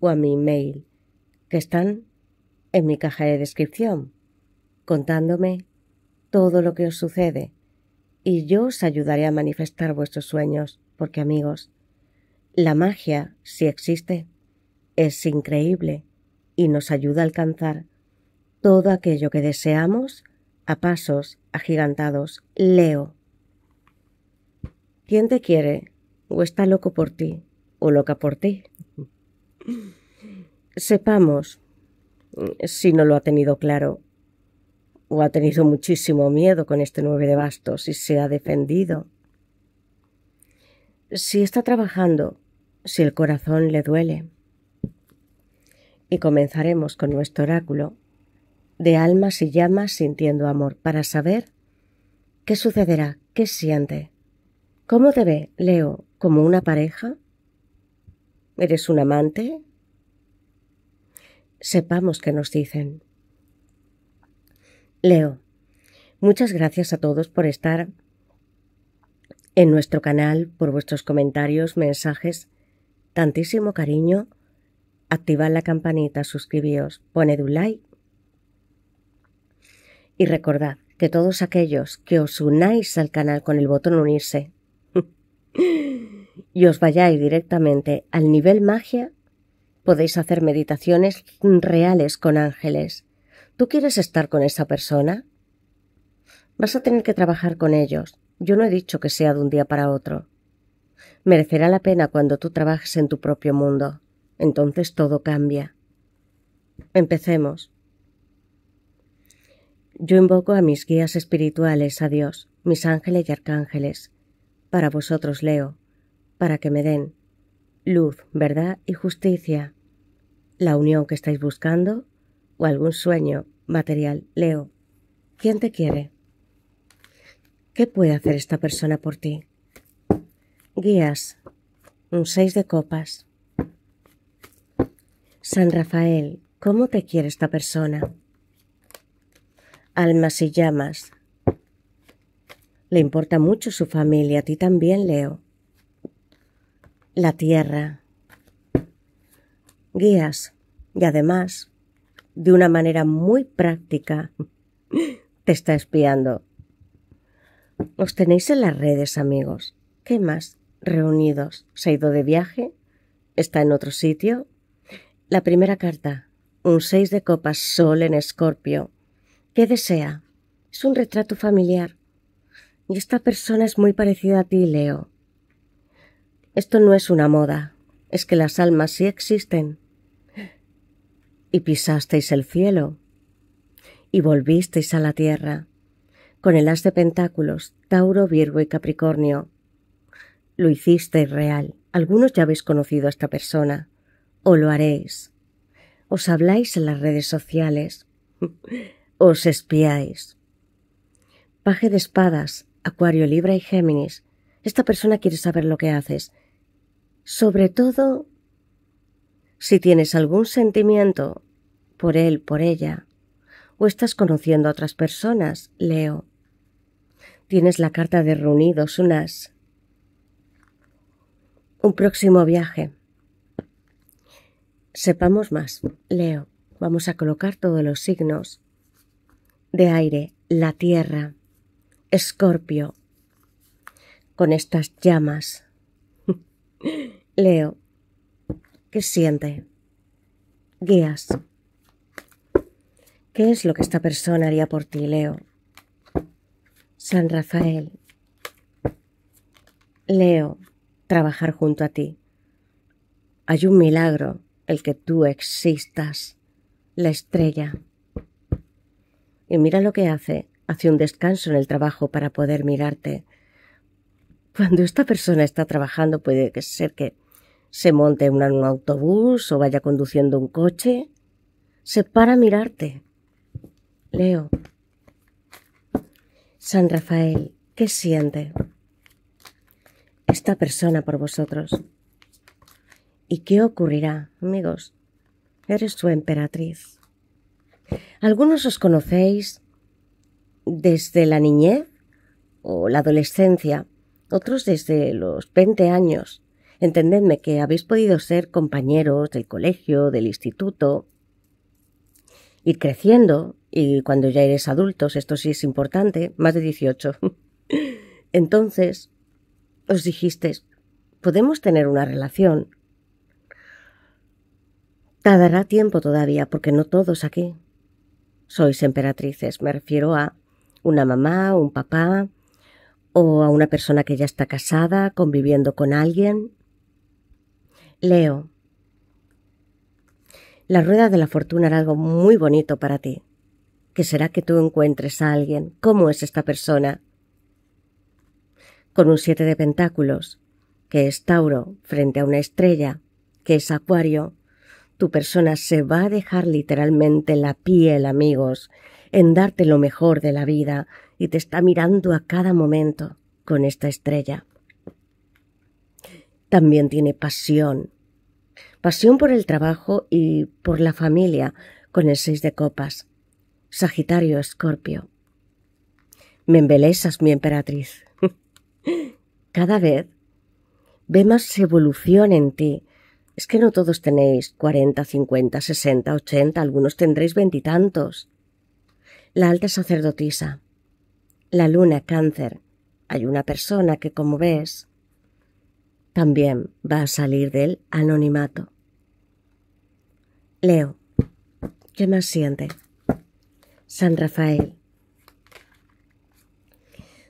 o a mi email, que están en mi caja de descripción, contándome todo lo que os sucede y yo os ayudaré a manifestar vuestros sueños, porque amigos, la magia, si existe, es increíble y nos ayuda a alcanzar todo aquello que deseamos a pasos agigantados. Leo. ¿Quién te quiere? ¿O está loco por ti? ¿O loca por ti? Sepamos, si no lo ha tenido claro, o ha tenido muchísimo miedo con este nueve de bastos y se ha defendido. Si está trabajando, si el corazón le duele. Y comenzaremos con nuestro oráculo de almas y llamas sintiendo amor para saber qué sucederá, qué siente, cómo te ve, Leo, como una pareja ¿Eres un amante? Sepamos qué nos dicen. Leo, muchas gracias a todos por estar en nuestro canal, por vuestros comentarios, mensajes. Tantísimo cariño. Activad la campanita, suscribíos, poned un like. Y recordad que todos aquellos que os unáis al canal con el botón unirse y os vayáis directamente al nivel magia, podéis hacer meditaciones reales con ángeles. ¿Tú quieres estar con esa persona? Vas a tener que trabajar con ellos. Yo no he dicho que sea de un día para otro. Merecerá la pena cuando tú trabajes en tu propio mundo. Entonces todo cambia. Empecemos. Yo invoco a mis guías espirituales, a Dios, mis ángeles y arcángeles. Para vosotros leo, para que me den luz, verdad y justicia, la unión que estáis buscando o algún sueño material. Leo, ¿quién te quiere? ¿Qué puede hacer esta persona por ti? Guías, un seis de copas. San Rafael, ¿cómo te quiere esta persona? Almas y llamas. Le importa mucho su familia, a ti también, Leo la tierra. Guías y además, de una manera muy práctica, te está espiando. Os tenéis en las redes, amigos. ¿Qué más? Reunidos. ¿Se ha ido de viaje? ¿Está en otro sitio? La primera carta. Un seis de copas sol en escorpio. ¿Qué desea? Es un retrato familiar. Y esta persona es muy parecida a ti, Leo. Esto no es una moda, es que las almas sí existen. Y pisasteis el cielo, y volvisteis a la tierra, con el as de pentáculos, Tauro, Virgo y Capricornio. Lo hicisteis real. Algunos ya habéis conocido a esta persona, o lo haréis. Os habláis en las redes sociales, os espiáis. Paje de espadas, Acuario, Libra y Géminis. Esta persona quiere saber lo que haces, sobre todo si tienes algún sentimiento por él, por ella, o estás conociendo a otras personas, Leo. Tienes la carta de reunidos, unas Un próximo viaje. Sepamos más, Leo. Vamos a colocar todos los signos. De aire, la tierra, escorpio, con estas llamas. Leo. ¿Qué siente? Guías. ¿Qué es lo que esta persona haría por ti, Leo? San Rafael. Leo, trabajar junto a ti. Hay un milagro el que tú existas, la estrella. Y mira lo que hace, hace un descanso en el trabajo para poder mirarte. Cuando esta persona está trabajando puede ser que se monte en un autobús o vaya conduciendo un coche, se para a mirarte. Leo. San Rafael, ¿qué siente? Esta persona por vosotros. ¿Y qué ocurrirá, amigos? Eres su emperatriz. Algunos os conocéis desde la niñez o la adolescencia, otros desde los 20 años Entendedme que habéis podido ser compañeros del colegio, del instituto, ir creciendo, y cuando ya eres adultos, esto sí es importante, más de 18. Entonces, os dijisteis, podemos tener una relación. Tardará tiempo todavía, porque no todos aquí. Sois emperatrices, me refiero a una mamá, un papá, o a una persona que ya está casada, conviviendo con alguien. Leo, la rueda de la fortuna era algo muy bonito para ti. ¿Qué será que tú encuentres a alguien? ¿Cómo es esta persona? Con un siete de pentáculos, que es Tauro frente a una estrella, que es Acuario, tu persona se va a dejar literalmente la piel, amigos, en darte lo mejor de la vida y te está mirando a cada momento con esta estrella también tiene pasión. Pasión por el trabajo y por la familia con el seis de copas. Sagitario Escorpio. Me embelesas, mi emperatriz. Cada vez ve más evolución en ti. Es que no todos tenéis cuarenta, cincuenta, sesenta, ochenta, algunos tendréis veintitantos. La alta sacerdotisa. La luna cáncer. Hay una persona que, como ves, también va a salir del anonimato. Leo, ¿qué más siente? San Rafael.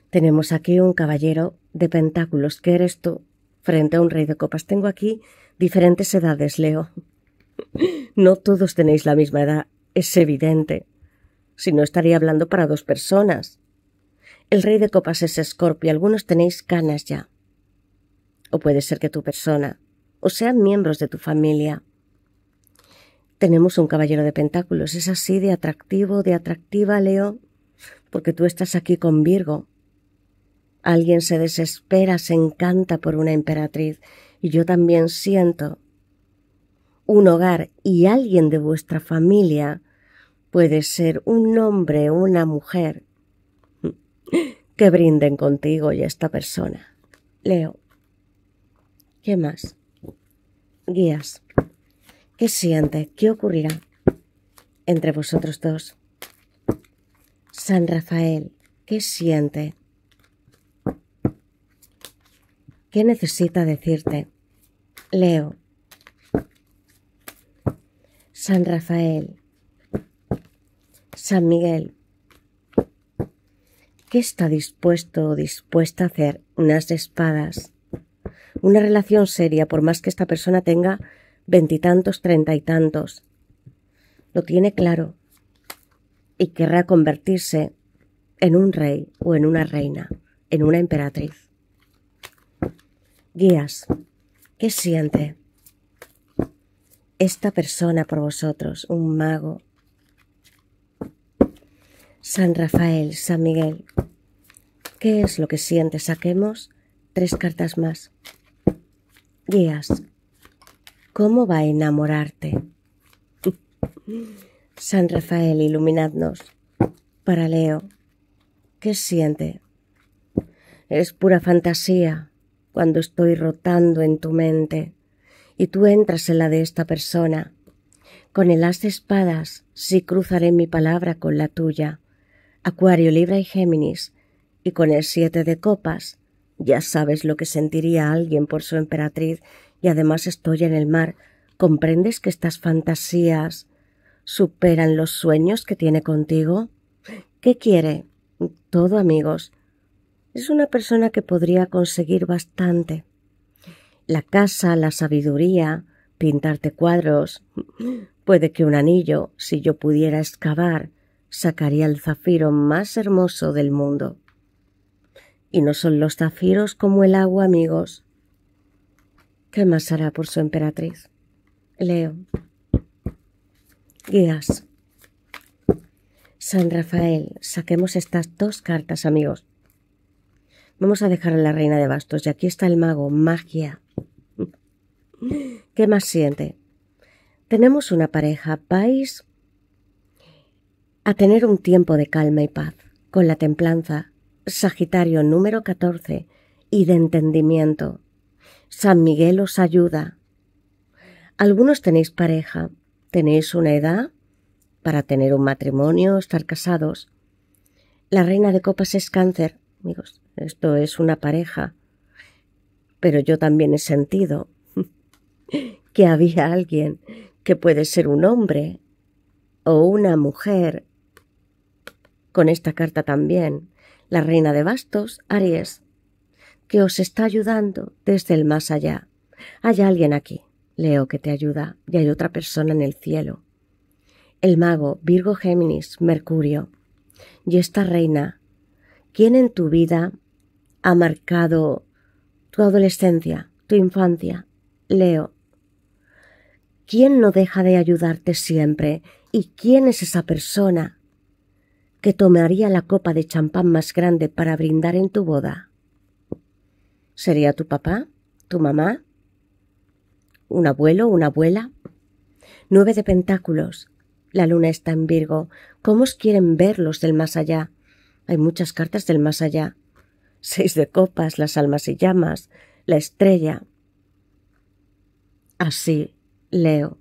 Tenemos aquí un caballero de pentáculos, ¿Qué eres tú, frente a un rey de copas. Tengo aquí diferentes edades, Leo. No todos tenéis la misma edad, es evidente. Si no, estaría hablando para dos personas. El rey de copas es Escorpio, algunos tenéis canas ya o puede ser que tu persona, o sean miembros de tu familia. Tenemos un caballero de pentáculos, es así de atractivo, de atractiva, Leo, porque tú estás aquí con Virgo. Alguien se desespera, se encanta por una emperatriz, y yo también siento. Un hogar y alguien de vuestra familia puede ser un hombre o una mujer que brinden contigo y esta persona. Leo. ¿Qué más? Guías. ¿Qué siente? ¿Qué ocurrirá entre vosotros dos? San Rafael, ¿qué siente? ¿Qué necesita decirte? Leo. San Rafael. San Miguel. ¿Qué está dispuesto o dispuesta a hacer unas espadas? una relación seria, por más que esta persona tenga veintitantos, treinta y tantos, lo tiene claro y querrá convertirse en un rey o en una reina, en una emperatriz. Guías, ¿qué siente esta persona por vosotros, un mago? San Rafael, San Miguel, ¿qué es lo que siente? Saquemos tres cartas más. Guías, ¿cómo va a enamorarte? San Rafael, iluminadnos. Para Leo, ¿qué siente? Es pura fantasía cuando estoy rotando en tu mente y tú entras en la de esta persona. Con el as de espadas sí cruzaré mi palabra con la tuya. Acuario, Libra y Géminis, y con el siete de copas ya sabes lo que sentiría alguien por su emperatriz y además estoy en el mar. ¿Comprendes que estas fantasías superan los sueños que tiene contigo? ¿Qué quiere? Todo amigos. Es una persona que podría conseguir bastante. La casa, la sabiduría, pintarte cuadros. Puede que un anillo, si yo pudiera excavar, sacaría el zafiro más hermoso del mundo y no son los zafiros como el agua, amigos. ¿Qué más hará por su emperatriz? Leo. Guías. San Rafael, saquemos estas dos cartas, amigos. Vamos a dejar a la reina de bastos y aquí está el mago, magia. ¿Qué más siente? Tenemos una pareja, vais a tener un tiempo de calma y paz, con la templanza, Sagitario número 14 y de entendimiento. San Miguel os ayuda. Algunos tenéis pareja, tenéis una edad para tener un matrimonio, estar casados. La reina de copas es cáncer, amigos, esto es una pareja. Pero yo también he sentido que había alguien que puede ser un hombre o una mujer con esta carta también la reina de bastos, Aries, que os está ayudando desde el más allá. Hay alguien aquí, Leo, que te ayuda, y hay otra persona en el cielo. El mago, Virgo Géminis, Mercurio, y esta reina, ¿quién en tu vida ha marcado tu adolescencia, tu infancia? Leo, ¿quién no deja de ayudarte siempre? ¿Y quién es esa persona? que tomaría la copa de champán más grande para brindar en tu boda? ¿Sería tu papá? ¿Tu mamá? ¿Un abuelo? ¿Una abuela? Nueve de pentáculos. La luna está en Virgo. ¿Cómo os quieren ver los del más allá? Hay muchas cartas del más allá. Seis de copas, las almas y llamas, la estrella. Así, Leo.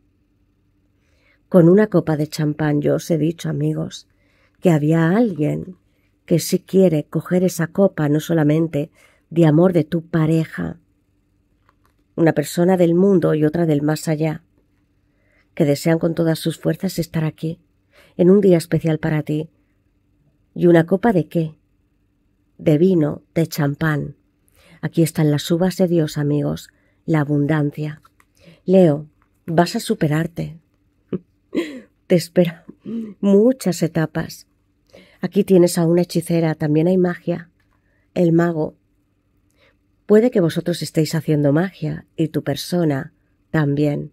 Con una copa de champán yo os he dicho, amigos, que había alguien que sí quiere coger esa copa no solamente de amor de tu pareja, una persona del mundo y otra del más allá, que desean con todas sus fuerzas estar aquí, en un día especial para ti. ¿Y una copa de qué? De vino, de champán. Aquí están las uvas de Dios, amigos, la abundancia. Leo, vas a superarte. Te esperan muchas etapas Aquí tienes a una hechicera, también hay magia. El mago. Puede que vosotros estéis haciendo magia y tu persona también.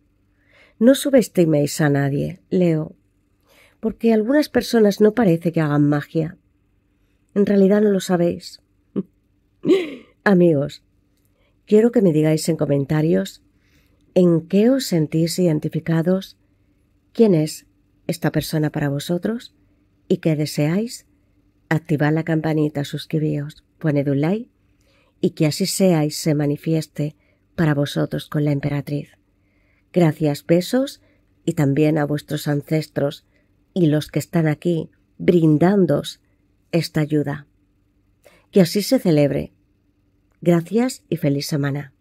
No subestiméis a nadie, Leo, porque algunas personas no parece que hagan magia. En realidad no lo sabéis. Amigos, quiero que me digáis en comentarios en qué os sentís identificados, quién es esta persona para vosotros y que deseáis, activad la campanita, suscribíos, poned un like y que así seáis se manifieste para vosotros con la emperatriz. Gracias, besos y también a vuestros ancestros y los que están aquí brindándos esta ayuda. Que así se celebre. Gracias y feliz semana.